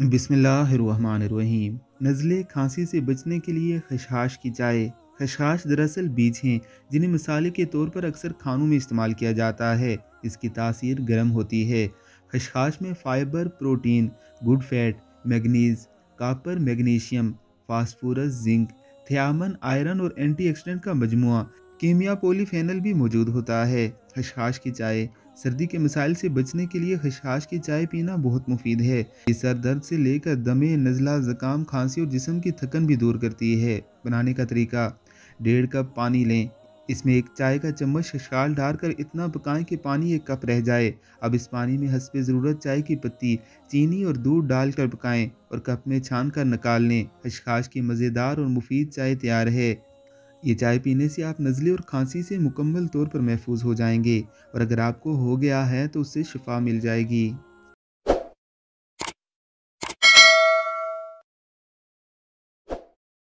बिसमीम नज़ले खांसी से बचने के लिए खशाश की चाय खशाश दरअसल बीज हैं जिन्हें मसाले के तौर पर अक्सर खानों में इस्तेमाल किया जाता है इसकी तासीर गर्म होती है खशाश में fibre protein good fat manganese copper magnesium phosphorus zinc thiamine iron और एंटीऑक्सीडेंट का मजमु कीमिया पोलीफेनल भी मौजूद होता है खशखाश की चाय सर्दी के मिसाइल से बचने के लिए खशखाश की चाय पीना बहुत मुफीद है ये सर दर्द से लेकर दमे नज़ला ज़ुकाम खांसी और जिसम की थकन भी दूर करती है बनाने का तरीका डेढ़ कप पानी लें इसमें एक चाय का चम्मच खशखाल डालकर इतना पकाएं कि पानी एक कप रह जाए अब इस पानी में हंसपे ज़रूरत चाय की पत्ती चीनी और दूध डालकर पकाएं और कप में छान कर निकाल लें खशखाश की मज़ेदार और मुफीद चाय तैयार है ये चाय पीने से आप नज़ले और खांसी से मुकम्मल तौर पर महफूज हो जाएंगे और अगर आपको हो गया है तो उससे शिफा मिल जाएगी